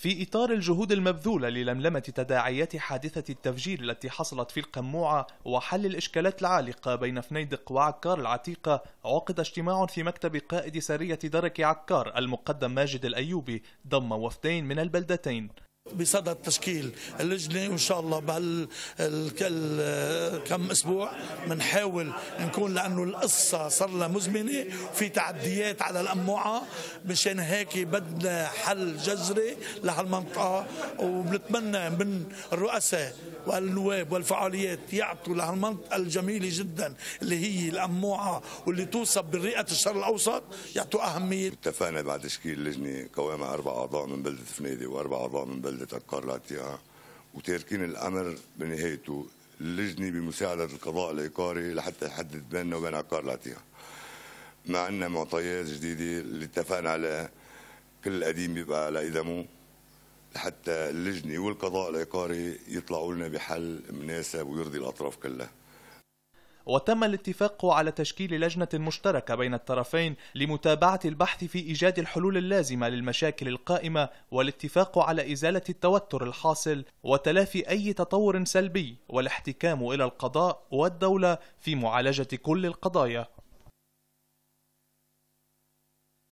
في إطار الجهود المبذولة للملمة تداعيات حادثة التفجير التي حصلت في القموعة وحل الإشكالات العالقة بين فنيدق وعكار العتيقة عقد اجتماع في مكتب قائد سرية درك عكار المقدم ماجد الأيوبي ضم وفدين من البلدتين بصدد تشكيل اللجنه وان شاء الله بهالكم آه، اسبوع بنحاول نكون لانه القصه صار لها مزمنه في تعديات على القموعه مشان هيك بدنا حل جذري لهالمنطقه وبنتمنى من الرؤساء والنواب والفعاليات يعطوا لهالمنطقه الجميله جدا اللي هي القموعه واللي توصف برئه الشرق الاوسط يعطوا اهميه اتفقنا بعد تشكيل لجنه قوامها اربع اعضاء من بلده فنيدي واربع اعضاء من بلده اللي تذكرت وتاركين الامر بنهايته اللجنه بمساعده القضاء العقاري لحتى يحدد بيننا وبين عقار لاتيها مع عندنا معطيات جديده اللي اتفقنا عليها كل قديم بيبقى على ايدمه لحتى اللجنه والقضاء العقاري يطلعوا لنا بحل مناسب ويرضي الاطراف كلها وتم الاتفاق على تشكيل لجنة مشتركة بين الطرفين لمتابعة البحث في إيجاد الحلول اللازمة للمشاكل القائمة والاتفاق على إزالة التوتر الحاصل وتلافي أي تطور سلبي والاحتكام إلى القضاء والدولة في معالجة كل القضايا